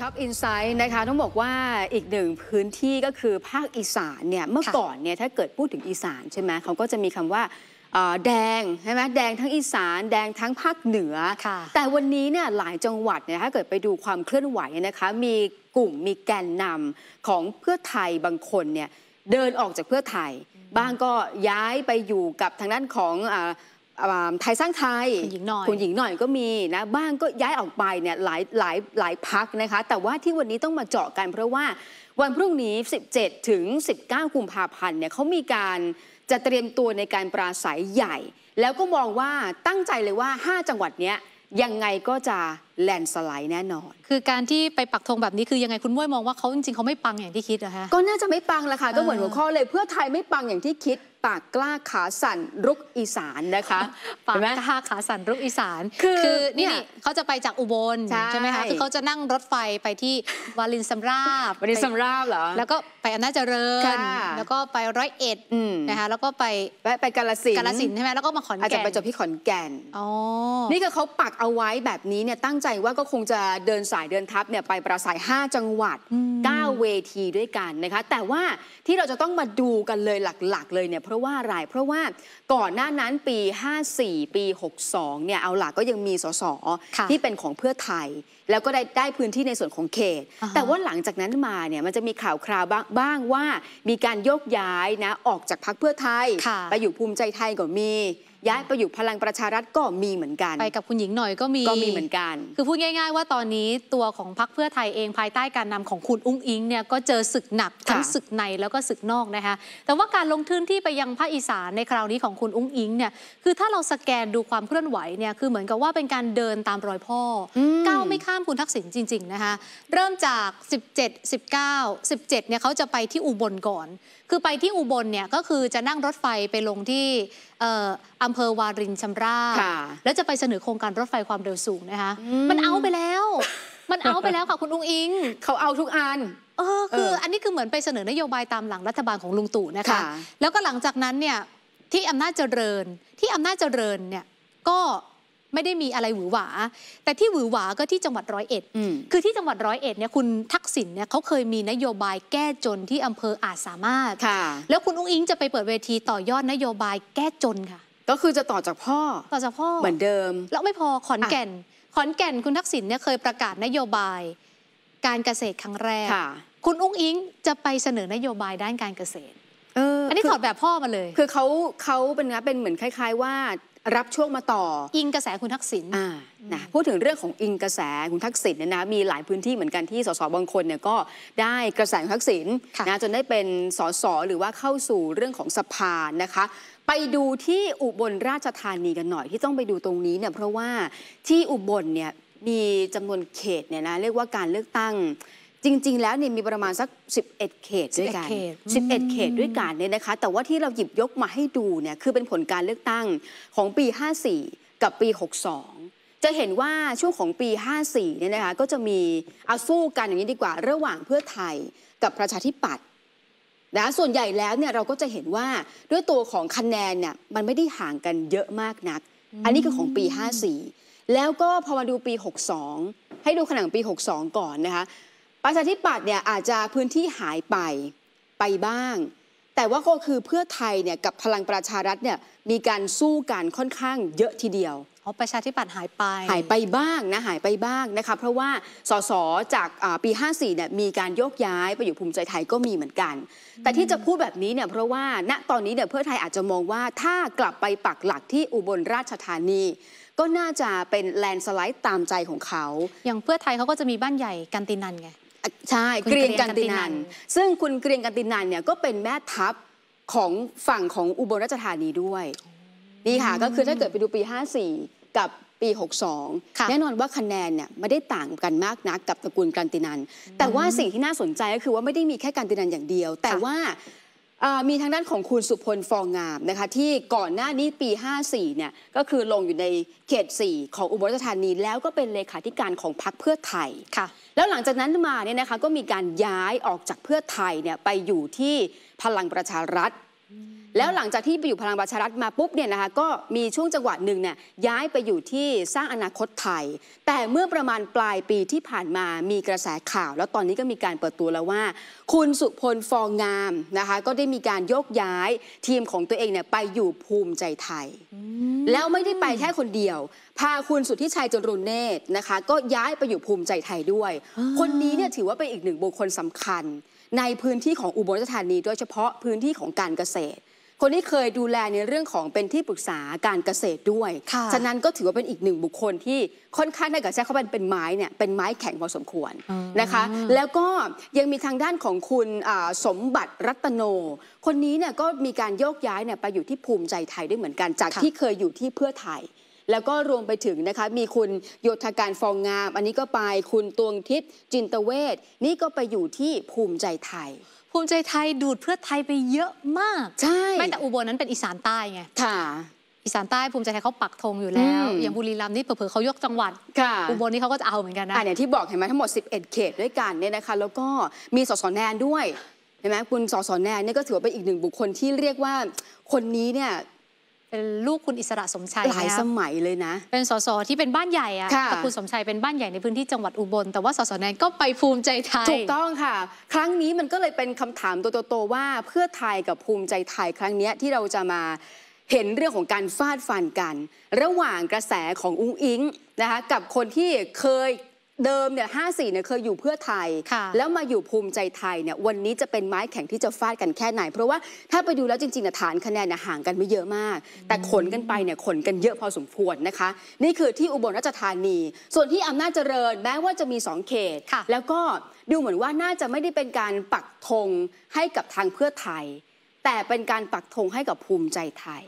ท็อปอินไซด์นะคะต้องบอกว่าอีกหนึ่งพื้นที่ก็คือภาคอีสานเนี่ยเมื่อก่อนเนี่ยถ้าเกิดพูดถึงอีสานใช่ไหมเขาก็จะมีคำว่าแดงใช่ไหมแดงทั้งอีสาน แดงทั้งภาคเหนือแต่วันนี้เนี่ยหลายจังหวัดเนี่ยถ้าเกิดไปดูความเคลื่อนไหวนะคะมีกลุ่มมีแกนนำของเพื่อไทยบางคนเนี่ยเดินออกจากเพื่อไทยบางก็ย้ายไปอยู่กับทางด้านของไทยสร้างไทย คุณหญิงนอยคุณหญิงหน่อยก็มีนะ บ้างก็ย้ายออกไปเนี่ยหลายหลายหลายพักนะคะ แต่ว่าที่วันนี้ต้องมาเจาะกันเพราะว่าวันพรุ่งนี้ 17 ถึง 19กุมภาพันธ์เนี่ยเขามีการจะเตรียมตัวในการปราศัยใหญ่ แล้วก็มองว่าตั้งใจเลยว่า 5 จังหวัดเนี้ย ยังไงก็จะแลนสไลด์แน่นอน คือการที่ไปปักธงแบบนี้คือยังไงคุณม้วยมองว่าเขาจริงๆเขาไม่ปังอย่างที่คิดเหรอคะ ก็น่าจะไม่ปังละค่ะก็เหมือนหัวข้อเลย เพื่อไทยไม่ปังอย่างที่คิดปากกล้าขาสั่นรุกอีสานนะคะปากกล้าขาสั่นรุกอีสาน คือนี่เขาจะไปจากอุบลใช่ไหมคะคือเขาจะนั่งรถไฟไปที่วาลินสมราบวาลินสมราบเหรอแล้วก็ไปอำนาจเจริญแล้วก็ไปร้อยเอ็ดนะคะแล้วก็ไปไปกาลสินกาลสินใช่ไหมแล้วก็มาขอนแก่นอาจจะไปจบที่ขอนแก่นนี่คือเขาปักเอาไว้แบบนี้เนี่ยตั้งใจว่าก็คงจะเดินสายเดินทัพเนี่ยไปประสาย5 จังหวัด9เวทีด้วยกันนะคะแต่ว่าที่เราจะต้องมาดูกันเลยหลักๆ เลยเนี่ยเพราะว่าอะไรเพราะว่าก่อนหน้านั้นปี 54 ปี 62เนี่ยเอาหลักก็ยังมีสสที่เป็นของเพื่อไทย แล้วก็ได้ได้พื้นที่ในส่วนของเขต แต่ว่าหลังจากนั้นมาเนี่ยมันจะมีข่าวคราวบ้างว่ามีการโยกย้ายนะออกจากพักเพื่อไทย ไปอยู่ภูมิใจไทยก็มีย้ายไปอยู่พลังประชารัฐก็มีเหมือนกัน ไปกับคุณหญิงหน่อยก็มีก็มีเหมือนกัน คือพูดง่าย ๆ ว่าตอนนี้ตัวของพรรคเพื่อไทยเองภายใต้การนำของคุณอุ้งอิงเนี่ยก็เจอศึกหนักทั้งศึกในแล้วก็ศึกนอกนะคะแต่ว่าการลงทุนที่ไปยังภาคอีสานในคราวนี้ของคุณอุ้งอิงเนี่ยคือถ้าเราสแกนดูความเคลื่อนไหวเนี่ยคือเหมือนกับว่าเป็นการเดินตามรอยพ่อก้าวไม่ข้ามคุณทักษิณจริงๆนะคะเริ่มจาก 17 19 17เนี่ยเขาจะไปที่อุบลก่อน คือไปที่อุบลเนี่ยก็คือจะนั่งรถไฟไปลงที่อำำเภอวารินชำราบแล้วจะไปเสนอโครงการรถไฟความเร็วสูงนะคะ มันเอาไปแล้ว มันเอาไปแล้วค่ะคุณอุ้งอิง เขาเอาทุกอัน เออ คืออันนี้คือเหมือนไปเสนอนโยบายตามหลังรัฐบาลของลุงตู่นะคะ แล้วก็หลังจากนั้นเนี่ย ที่อำนาจเจริญ ที่อำนาจเจริญเนี่ยก็ไม่ได้มีอะไรหวือหวา แต่ที่หวือหวาก็ที่จังหวัดร้อยเอ็ด คือที่จังหวัดร้อยเอ็ดเนี่ยคุณทักษิณเนี่ยเขาเคยมีนโยบายแก้จนที่อำเภออาจสามารถแล้วคุณอุ้งอิงจะไปเปิดเวทีต่อยอดนโยบายแก้จนค่ะก็คือจะต่อจากพ่อต่อจากพ่อเหมือนเดิมแล้วไม่พอขอนแก่น ขอนแก่นคุณทักษิณเนี่ยเคยประกาศนโยบาย การเกษตรครั้งแรกคุณอุ้งอิงจะไปเสนอนโยบายด้านการเกษตรอันนี้ถอดแบบพ่อมาเลย คือเขาเขาเป็นนะเป็นเหมือนคล้าย ๆ ว่ารับช่วงมาต่ออิงกระแสคุณทักษิณอ่านะพูดถึงเรื่องของอิงกระแสคุณทักษิณเนี่ยนะมีหลายพื้นที่เหมือนกันที่สสบางคนเนี่ยก็ได้กระแสคุณทักษิณนะจนได้เป็นสสหรือว่าเข้าสู่เรื่องของสภานะคะไปดูที่อุบลราชธานีกันหน่อยที่ต้องไปดูตรงนี้เนี่ยเพราะว่าที่อุบลเนี่ยมีจำนวนเขตเนี่ยนะเรียกว่าการเลือกตั้งจริง ๆ แล้วเนี่ยมีประมาณ สัก 11เขตด้วยกัน11เขตด้วยกันเนี่ยนะคะ แต่ว่าที่เราหยิบยกมาให้ดูเนี่ยคือเป็นผลการเลือกตั้งของปี 54 กับปี 62 จะเห็นว่าช่วงของปี 54เนี่ยนะคะก็จะมีเอาสู้กันอย่างนี้ดีกว่า ระหว่างเพื่อไทยกับประชาธิปัตย์นะส่วนใหญ่แล้วเนี่ยเราก็จะเห็นว่าด้วยตัวของคะแนนเนี่ยมันไม่ได้ห่างกันเยอะมากนัก อันนี้คือของปี 54 แล้วก็พอมาดูปี 62 ให้ดูขนังปี 62 ก่อนนะคะประชาธิปัตย์เนี่ยอาจจะพื้นที่หายไปไปบ้าง แต่ว่าก็คือเพื่อไทยเนี่ยกับพลังประชารัฐเนี่ยมีการสู้กันค่อนข้างเยอะทีเดียวอ๋อประชาธิปัตย์หายไปหายไปบ้างนะหายไปบ้างนะคะเพราะว่าสสจากปี 54เนี่ยมีการโยกย้ายไปอยู่ภูมิใจไทยก็มีเหมือนกัน แต่ที่จะพูดแบบนี้เนี่ยเพราะว่าณตอนนี้เนี่ยเพื่อไทยอาจจะมองว่าถ้ากลับไปปักหลักที่อุบลราชธานี ก็น่าจะเป็นแลนสไลด์ตามใจของเขา อย่างเพื่อไทยเขาก็จะมีบ้านใหญ่กันตินันไงใช่เกรียงกันตินัน ซึ่งคุณเกรียงกันตินันเนี่ยก็เป็นแม่ทัพของฝั่งของอุบลราชธานีด้วยนี่ค่ะก็คือถ้าเกิดไปดูปี 54 กับปี 62แน่นอนว่าคะแนนเนี่ยไม่ได้ต่างกันมากนักกับตระกูลกันตินันแต่ว่าสิ่งที่น่าสนใจก็คือว่าไม่ได้มีแค่กันตินันอย่างเดียว แต่ว่ามีทางด้านของคุณสุพลฟองงามนะคะที่ก่อนหน้านี้ปี 54เนี่ยก็คือลงอยู่ในเขต4ของอุบลราชธานี แล้วก็เป็นเลขาธิการของพรรคเพื่อไทยค่ะแล้วหลังจากนั้นมาเนี่ยนะคะก็มีการย้ายออกจากเพื่อไทยเนี่ยไปอยู่ที่พลังประชารัฐแล้วหลังจากที่ไปอยู่พลังประชารัฐมาปุ๊บเนี่ยนะคะก็มีช่วงจังหวะหนึ่งเนี่ยย้ายไปอยู่ที่สร้างอนาคตไทย แต่เมื่อประมาณปลายปีที่ผ่านมามีกระแสข่าว แล้วตอนนี้ก็มีการเปิดตัวแล้วว่า คุณสุพลฟองงามนะคะก็ได้มีการยกย้ายทีมของตัวเองเนี่ยไปอยู่ภูมิใจไทย แล้วไม่ได้ไปแค่คนเดียว พาคุณสุทธิชัยจรุนเนตรนะคะ ก็ย้ายไปอยู่ภูมิใจไทยด้วย คนนี้เนี่ยถือว่าเป็นอีกหนึ่งบุคคลสำคัญในพื้นที่ของอุบลราชธานีโดยเฉพาะพื้นที่ของการเกษตร คนที่เคยดูแลในเรื่องของเป็นที่ปรึกษาการเกษตรด้วย ฉะนั้นก็ถือว่าเป็นอีกหนึ่งบุคคลที่ค่อนข้างถ้าเกิดใช้เขาเป็นเป็นไม้เนี่ยเป็นไม้แข็งพอสมควรนะคะ แล้วก็ยังมีทางด้านของคุณสมบัติรัตโน คนนี้เนี่ยก็มีการโยกย้ายเนี่ยไปอยู่ที่ภูมิใจไทยด้วยเหมือนกันจากที่เคยอยู่ที่เพื่อไทยแล้วก็รวมไปถึงนะคะมีคุณโยธาการฟองงาม อันนี้ก็ไปคุณตวงทิพย์จินตเวชนี่ก็ไปอยู่ที่ภูมิใจไทย ภูมิใจไทยดูดเพื่อไทยไปเยอะมากใช่ไม่แต่อุบลนั้นเป็นอีสานใต้ไงค่ะอีสานใต้ภูมิใจไทยเขาปักธงอยู่แล้วอย่างบุรีรัมย์นี่เผลอเขายกจังหวัด อุบลนี่เขาก็จะเอาเหมือนกันนะอ่าเนี่ยที่บอกเห็นไหมทั้งหมด11เขตด้วยกันเนี่ยนะคะแล้วก็มีสสแนนด้วยเห็นไหมคุณสสแนนเนี่ยก็ถือว่าเป็นอีกหนึ่งบุคคลที่เรียกว่าคนนี้เนี่ยเป็นลูกคุณอิสระสมชัยหลายสมัยเลยนะ เป็นสสที่เป็นบ้านใหญ่อะแต่คุณสมชัยเป็นบ้านใหญ่ในพื้นที่จังหวัดอุบล แต่ว่าสสแนนก็ไปภูมิใจไทย ถูกต้องค่ะ ครั้งนี้มันก็เลยเป็นคำถามตัวโตว่า เพื่อไทยกับภูมิใจไทยครั้งนี้ที่เราจะมาเห็นเรื่องของการฟาดฟันกัน ระหว่างกระแสของอุ้งอิงนะคะกับคนที่เคยเดิมเนี่ยห้าสี่เนี่ย เคยอยู่เพื่อไทย แล้วมาอยู่ภูมิใจไทย เนี่ย วันนี้จะเป็นไม้แข็งที่จะฟาดกันแค่ไหน เพราะว่าถ้าไปดูแล้วจริงๆนยฐานคะแนนเนี่ยห่างกันไม่เยอะมาก แต่ขนกันไปเนี่ยขนกันเยอะพอสมควรนะคะ นี่คือที่อุบลราชธานี ส่วนที่อำนาจเจริญแม้ว่าจะมีสองเขตแล้วก็ดูเหมือนว่าน่าจะไม่ได้เป็นการปักธงให้กับทางเพื่อไทยแต่เป็นการปักธงให้กับภูมิใจไทย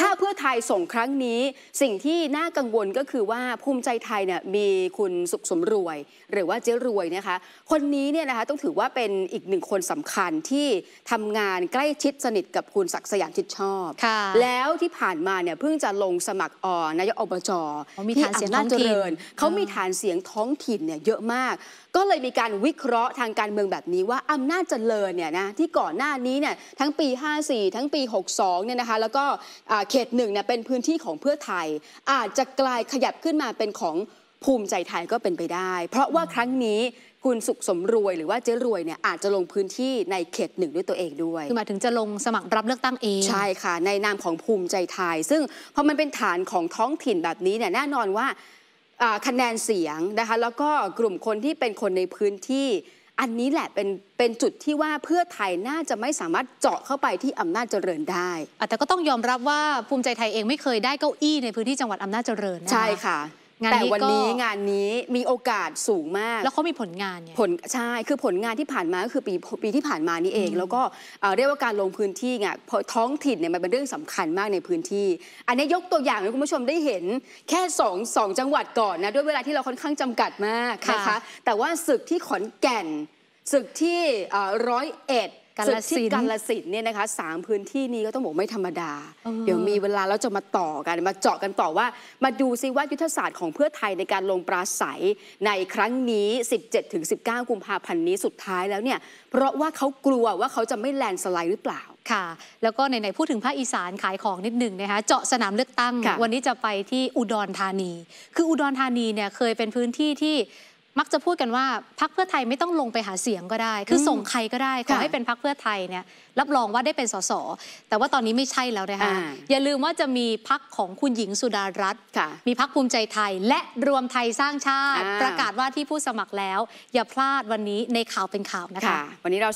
ถ้าเพื่อไทยส่งครั้งนี้ สิ่งที่น่ากังวลก็คือว่าภูมิใจไทยเนี่ยมีคุณสุขสมรวยหรือว่าเจ๊รวยนะคะ คนนี้เนี่ยนะคะต้องถือว่าเป็นอีกหนึ่งคนสำคัญที่ทำงานใกล้ชิดสนิทกับคุณศักดิ์สยามชิดชอบ แล้วที่ผ่านมาเนี่ย เพิ่งจะลงสมัครอนายกอบจที่อำนาจเจริญ เขามีฐานเสียงท้องถิ่นเนี่ยเยอะมาก ก็เลยมีการวิเคราะห์ทางการเมืองแบบนี้ว่าอำนาจเจริญเนี่ยนะที่ก่อนหน้านี้เนี่ยทั้งปีี54ทั้งปี 62เนี่ยนะคะแล้วก็เขตหนึ่งเนี่ยเป็นพื้นที่ของเพื่อไทย อาจจะกลายขยับขึ้นมาเป็นของภูมิใจไทยก็เป็นไปได้ เพราะว่าครั้งนี้คุณสุขสมรวยหรือว่าเจ๊รวยเนี่ยอาจจะลงพื้นที่ในเขตหนึ่งด้วยตัวเองด้วยคือหมายถึงจะลงสมัครรับเลือกตั้งเองใช่ค่ะในนามของภูมิใจไทย ซึ่งพอมันเป็นฐานของท้องถิ่นแบบนี้เนี่ยแน่นอนว่าคะแนนเสียงนะคะแล้วก็กลุ่มคนที่เป็นคนในพื้นที่อันนี้แหละเป็นเป็นจุดที่ว่าเพื่อไทยน่าจะไม่สามารถเจาะเข้าไปที่อำนาจเจริญได้ แต่ก็ต้องยอมรับว่าภูมิใจไทยเองไม่เคยได้เก้าอี้ในพื้นที่จังหวัดอำนาจเจริญนะใช่ค่ะงานแต่วันนี้งานนี้มีโอกาสสูงมาก แล้วเขามีผลงานเนี่ย ผลใช่คือผลงานที่ผ่านมาก็คือปีปีที่ผ่านมานี่เอง แล้วก็เรียกว่าการลงพื้นที่ไงท้องถิ่นเนี่ยมันเป็นเรื่องสำคัญมากในพื้นที่ อันนี้ยกตัวอย่างให้คุณผู้ชมได้เห็นแค่2อสองจังหวัดก่อนนะด้วยเวลาที่เราค่อนข้างจำกัดมากนะคะแต่ว่าศึกที่ขอนแก่นศึกที่ร้อยเอ็ดกาลสินกาลสินเนี่ยนะคะสามพื้นที่นี้ก็ต้องบอกไม่ธรรมดา เดี๋ยวมีเวลาแล้วจะมาต่อกันมาเจาะกันต่อว่ามาดูซิว่ายุทธศาสตร์ของเพื่อไทยในการลงปราศัยในครั้งนี้ 1 7สิกุมภาพันธ์นี้สุดท้ายแล้วเนี่ยเพราะว่าเขากลัวว่าเขาจะไม่แลนสไลด์หรือเปล่าค่ะ แล้วก็ไหนๆพูดถึงภาคอีสานขายของนิดหนึ่งนะคะเจาะสนามเลือกตั้ง วันนี้จะไปที่อุดรธานี คืออุดรธานีเนี่ยเคยเป็นพื้นที่ที่มักจะพูดกันว่าพักเพื่อไทยไม่ต้องลงไปหาเสียงก็ได้ คือส่งใครก็ได้ขอให้เป็นพักเพื่อไทยเนี่ย รับรองว่าได้เป็นสส แต่ว่าตอนนี้ไม่ใช่แล้วนะคะอย่าลืมว่าจะมีพักของคุณหญิงสุดารัตน์มีพักภูมิใจไทยและรวมไทยสร้างชาติ ประกาศว่าที่ผู้สมัครแล้ว อย่าพลาดวันนี้ในข่าวเป็นข่าวนะคะวันนี้เรา